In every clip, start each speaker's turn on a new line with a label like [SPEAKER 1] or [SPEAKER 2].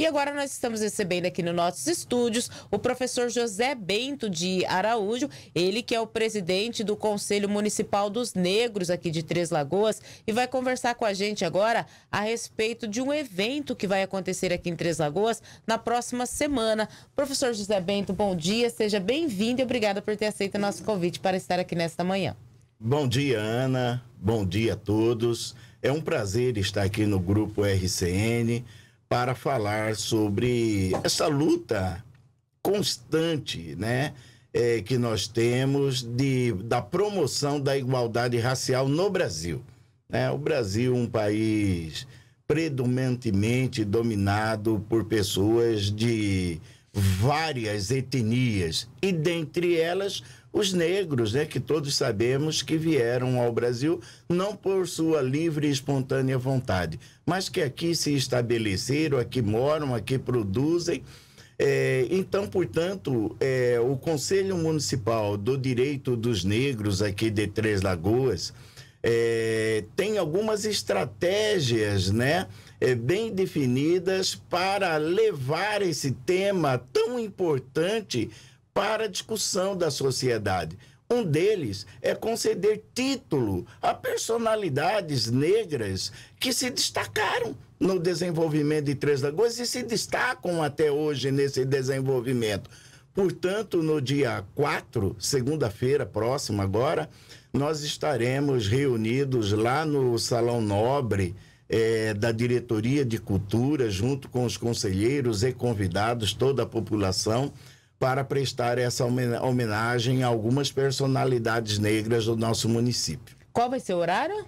[SPEAKER 1] E agora nós estamos recebendo aqui nos nossos estúdios o professor José Bento de Araújo, ele que é o presidente do Conselho Municipal dos Negros aqui de Três Lagoas e vai conversar com a gente agora a respeito de um evento que vai acontecer aqui em Três Lagoas na próxima semana. Professor José Bento, bom dia, seja bem-vindo e obrigada por ter aceito nosso convite para estar aqui nesta manhã.
[SPEAKER 2] Bom dia, Ana. Bom dia a todos. É um prazer estar aqui no grupo RCN para falar sobre essa luta constante, né? É, que nós temos de, da promoção da igualdade racial no Brasil. Né? O Brasil é um país predominantemente dominado por pessoas de várias etnias, e dentre elas os negros, né, que todos sabemos que vieram ao Brasil não por sua livre e espontânea vontade, mas que aqui se estabeleceram, aqui moram, aqui produzem. É, então, portanto, é, o Conselho Municipal do Direito dos Negros aqui de Três Lagoas é, tem algumas estratégias, né? é, bem definidas para levar esse tema tão importante para a discussão da sociedade. Um deles é conceder título a personalidades negras que se destacaram no desenvolvimento de Três Lagoas e se destacam até hoje nesse desenvolvimento. Portanto, no dia 4, segunda-feira próxima agora, nós estaremos reunidos lá no Salão Nobre eh, da Diretoria de Cultura, junto com os conselheiros e convidados, toda a população para prestar essa homenagem a algumas personalidades negras do nosso município.
[SPEAKER 1] Qual vai ser o horário?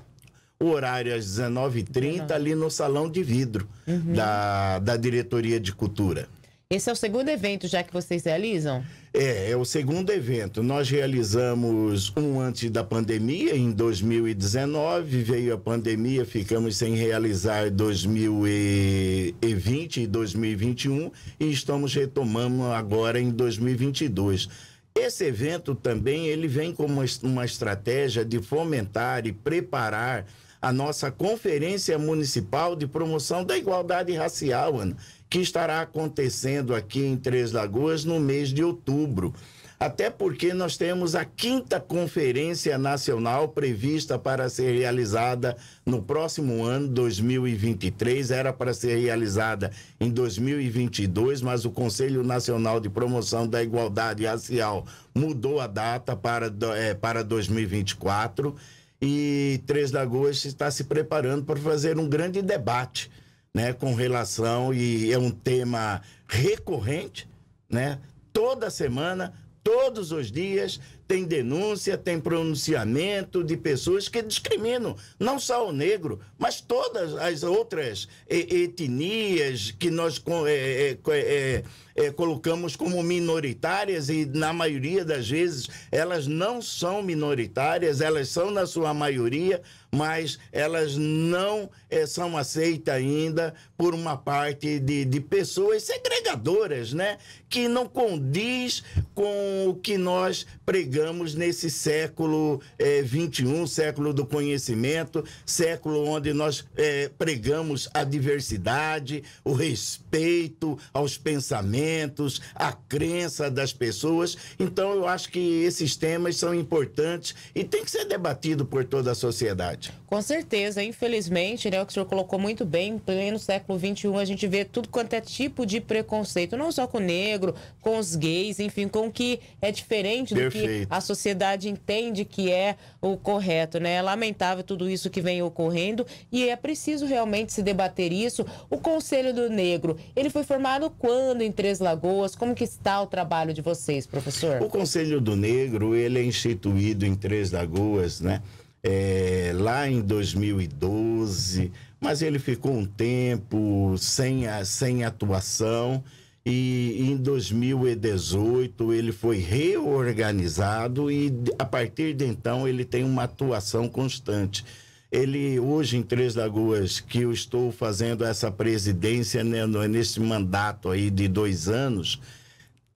[SPEAKER 2] O horário é às 19h30, uhum. ali no Salão de Vidro uhum. da, da Diretoria de Cultura.
[SPEAKER 1] Esse é o segundo evento já que vocês realizam?
[SPEAKER 2] É, é o segundo evento. Nós realizamos um antes da pandemia, em 2019. Veio a pandemia, ficamos sem realizar 2020 e 2021. E estamos retomando agora em 2022. Esse evento também ele vem como uma estratégia de fomentar e preparar a nossa Conferência Municipal de Promoção da Igualdade Racial, Ana, que estará acontecendo aqui em Três Lagoas no mês de outubro. Até porque nós temos a quinta Conferência Nacional prevista para ser realizada no próximo ano, 2023. Era para ser realizada em 2022, mas o Conselho Nacional de Promoção da Igualdade Racial mudou a data para, é, para 2024 e Três Lagoas está se preparando para fazer um grande debate né, com relação, e é um tema recorrente, né? toda semana, todos os dias, tem denúncia, tem pronunciamento de pessoas que discriminam não só o negro, mas todas as outras etnias que nós é é, é, é, é, colocamos como minoritárias e na maioria das vezes elas não são minoritárias, elas são na sua maioria, mas elas não é, são aceitas ainda por uma parte de, de pessoas segregadoras, né? Que não condiz com o que nós pregamos chegamos nesse século é, 21, século do conhecimento, século onde nós é, pregamos a diversidade, o respeito aos pensamentos, a crença das pessoas. Então, eu acho que esses temas são importantes e tem que ser debatido por toda a sociedade.
[SPEAKER 1] Com certeza, infelizmente, né, o que o senhor colocou muito bem, em pleno século 21 a gente vê tudo quanto é tipo de preconceito, não só com o negro, com os gays, enfim, com o que é diferente do Perfeito. que a sociedade entende que é o correto, né? É lamentável tudo isso que vem ocorrendo e é preciso realmente se debater isso. O Conselho do Negro, ele foi formado quando em Três Lagoas? Como que está o trabalho de vocês, professor? O
[SPEAKER 2] Conselho do Negro, ele é instituído em Três Lagoas, né? É, lá em 2012, mas ele ficou um tempo sem, a, sem atuação e em 2018 ele foi reorganizado e a partir de então ele tem uma atuação constante. Ele hoje em Três Lagoas, que eu estou fazendo essa presidência né, nesse mandato aí de dois anos,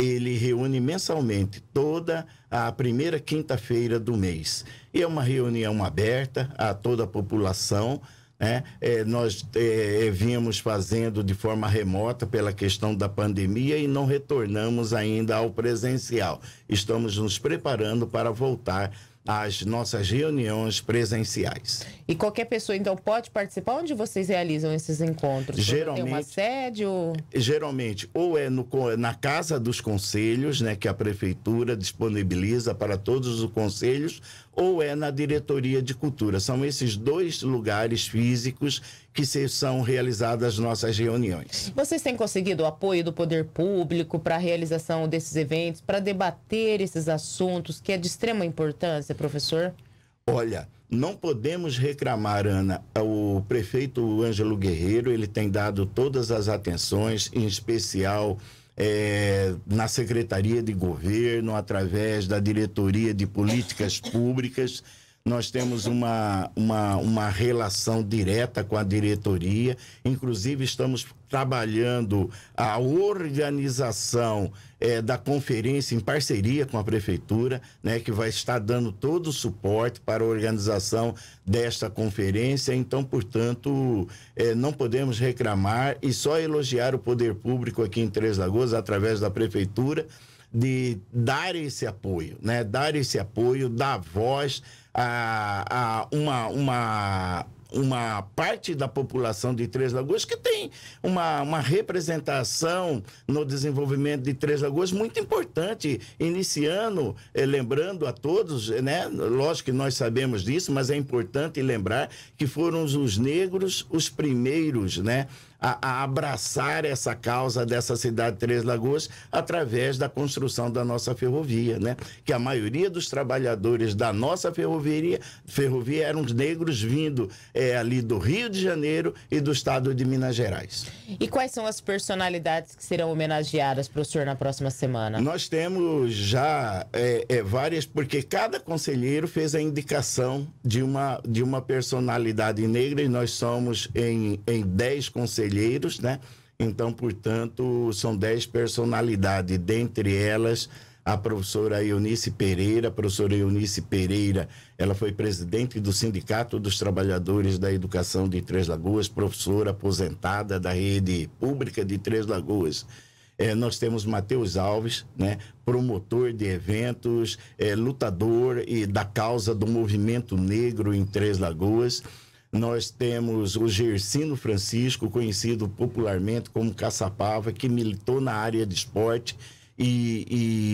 [SPEAKER 2] ele reúne mensalmente toda a primeira quinta-feira do mês. E é uma reunião aberta a toda a população né? É, nós é, é vimos fazendo de forma remota pela questão da pandemia e não retornamos ainda ao presencial. Estamos nos preparando para voltar as nossas reuniões presenciais.
[SPEAKER 1] E qualquer pessoa, então, pode participar? Onde vocês realizam esses encontros? Geralmente. Tem uma sede? Ou...
[SPEAKER 2] Geralmente, ou é no, na Casa dos Conselhos, né, que a Prefeitura disponibiliza para todos os conselhos, ou é na Diretoria de Cultura. São esses dois lugares físicos que se, são realizadas nossas reuniões.
[SPEAKER 1] Vocês têm conseguido o apoio do poder público para a realização desses eventos, para debater esses assuntos que é de extrema importância, professor?
[SPEAKER 2] Olha, não podemos reclamar, Ana. O prefeito Ângelo Guerreiro ele tem dado todas as atenções, em especial é, na Secretaria de Governo, através da Diretoria de Políticas Públicas nós temos uma, uma, uma relação direta com a diretoria, inclusive estamos trabalhando a organização é, da conferência em parceria com a prefeitura, né, que vai estar dando todo o suporte para a organização desta conferência. Então, portanto, é, não podemos reclamar e só elogiar o poder público aqui em Três Lagoas através da prefeitura de dar esse apoio, né? Dar esse apoio, dar voz a, a uma, uma, uma parte da população de Três Lagoas que tem uma, uma representação no desenvolvimento de Três Lagoas muito importante, iniciando, eh, lembrando a todos, né? Lógico que nós sabemos disso, mas é importante lembrar que foram os negros os primeiros, né? a, a, abraçar essa causa dessa cidade de Três Lagoas através da construção da nossa ferrovia, né? Que a maioria dos trabalhadores da nossa ferrovia, ferrovia eram os negros vindo é, ali do Rio de Janeiro e do estado de Minas Gerais.
[SPEAKER 1] E quais são as personalidades que serão homenageadas, professor, na próxima semana?
[SPEAKER 2] Nós temos já é, é, várias, porque cada conselheiro fez a indicação de uma, de uma personalidade negra e nós somos em, em 10 conselheiros conselheiros, né? Então, portanto, são dez personalidades, dentre elas a professora Eunice Pereira. A professora Eunice Pereira, ela foi presidente do Sindicato dos Trabalhadores da Educação de Três Lagoas, professora aposentada da rede pública de Três Lagoas. É, nós temos Matheus Alves, né, promotor de eventos, é, lutador e da causa do movimento negro em Três Lagoas. Nós temos o Gersino Francisco, conhecido popularmente como Caçapava, que militou na área de esporte e,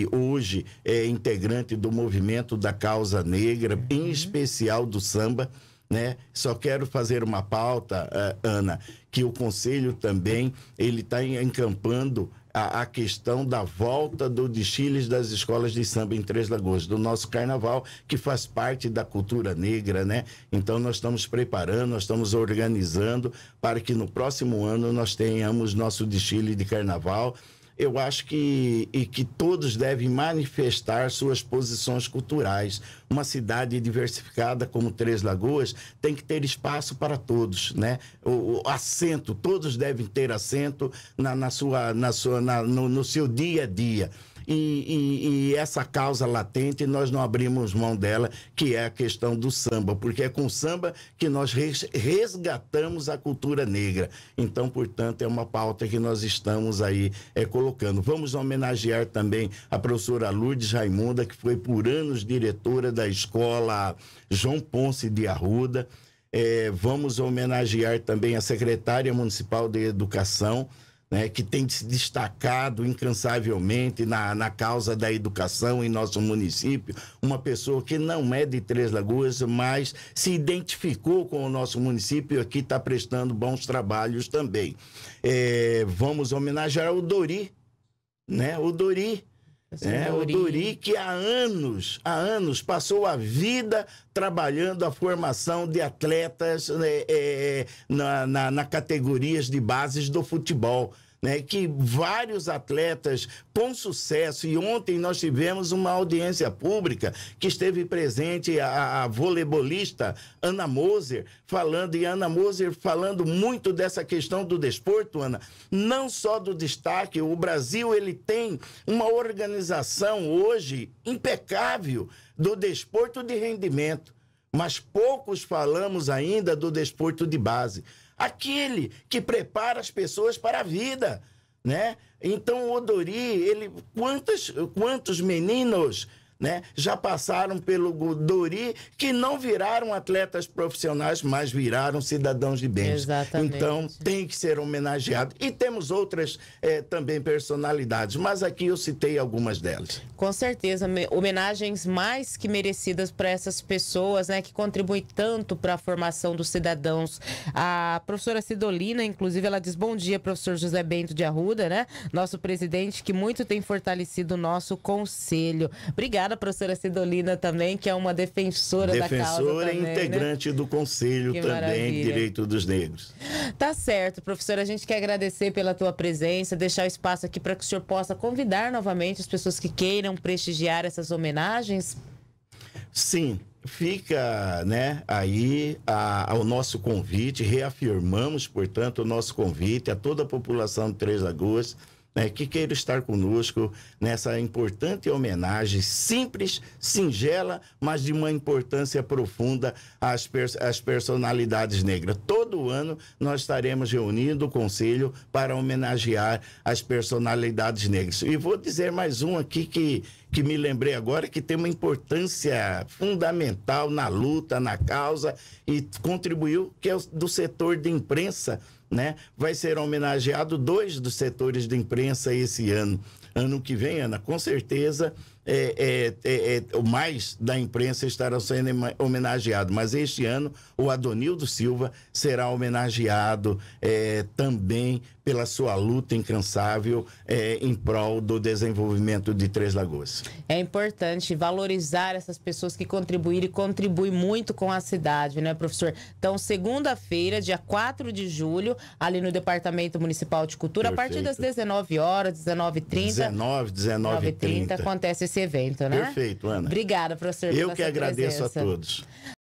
[SPEAKER 2] e, hoje é integrante do movimento da causa negra, uhum. em especial do samba né? Só quero fazer uma pauta, uh, Ana, que o Conselho também ele está encampando a, a, questão da volta do desfiles das escolas de samba em Três Lagoas, do nosso carnaval, que faz parte da cultura negra, né? Então, nós estamos preparando, nós estamos organizando para que no próximo ano nós tenhamos nosso desfile de carnaval eu acho que, e que todos devem manifestar suas posições culturais. Uma cidade diversificada como Três Lagoas tem que ter espaço para todos, né? O, o assento, todos devem ter assento na, na sua, na sua, na, no, no seu dia a dia e, e, e, essa causa latente nós não abrimos mão dela, que é a questão do samba, porque é com o samba que nós resgatamos a cultura negra. Então, portanto, é uma pauta que nós estamos aí é, colocando. Vamos homenagear também a professora Lourdes Raimunda, que foi por anos diretora da escola João Ponce de Arruda. É, vamos homenagear também a secretária municipal de educação, né, que tem se destacado incansavelmente na, na causa da educação em nosso município, uma pessoa que não é de Três Lagoas, mas se identificou com o nosso município e aqui está prestando bons trabalhos também. É, vamos homenagear o Dori, né? O Dori, é, é, o Duri que há anos, há anos passou a vida trabalhando a formação de atletas né, é, na, na, na categorias de bases do futebol né, que vários atletas com sucesso, e ontem nós tivemos uma audiência pública que esteve presente a, a voleibolista Ana Moser, falando, e Ana Moser falando muito dessa questão do desporto, Ana, não só do destaque, o Brasil ele tem uma organização hoje impecável do desporto de rendimento mas poucos falamos ainda do desporto de base aquele que prepara as pessoas para a vida, né? Então o Odori, ele quantos quantos meninos né? Já passaram pelo Dori, que não viraram atletas profissionais, mas viraram cidadãos de bem. Exatamente. Então, tem que ser homenageado. E temos outras eh, também personalidades, mas aqui eu citei algumas delas.
[SPEAKER 1] Com certeza, homenagens mais que merecidas para essas pessoas, né, que contribuem tanto para a formação dos cidadãos. A professora Sidolina, inclusive, ela diz: "Bom dia, professor José Bento de Arruda, né? Nosso presidente que muito tem fortalecido o nosso conselho. Obrigada a professora Sidolina também, que é uma defensora, defensora da causa. Defensora e né? integrante
[SPEAKER 2] né? do Conselho que também de Direito dos Negros.
[SPEAKER 1] Tá certo, professora. A gente quer agradecer pela tua presença, deixar o espaço aqui para que o senhor possa convidar novamente as pessoas que queiram prestigiar essas homenagens.
[SPEAKER 2] Sim, fica né, aí a, ao nosso convite, reafirmamos, portanto, o nosso convite a toda a população de Três Lagoas né, que queira estar conosco nessa importante homenagem, simples, singela, mas de uma importância profunda às, pers às personalidades negras. Todo ano nós estaremos reunindo o Conselho para homenagear as personalidades negras. E vou dizer mais um aqui que que me lembrei agora é que tem uma importância fundamental na luta, na causa e contribuiu, que é do setor de imprensa, né? Vai ser homenageado dois dos setores de imprensa esse ano. Ano que vem, Ana, com certeza é, é, é, é mais da imprensa estará sendo homenageado. Mas este ano, o Adonildo Silva será homenageado é, também pela sua luta incansável é, em prol do desenvolvimento de Três Lagoas.
[SPEAKER 1] É importante valorizar essas pessoas que contribuíram e contribuem muito com a cidade, né, professor? Então, segunda-feira, dia 4 de julho, ali no Departamento Municipal de Cultura, Perfeito. a partir das 19 horas, 19h30. 19,
[SPEAKER 2] 19h30. 19, acontece
[SPEAKER 1] esse esse evento, né? Perfeito, Ana. Obrigada, professor. Eu que agradeço presença. a todos.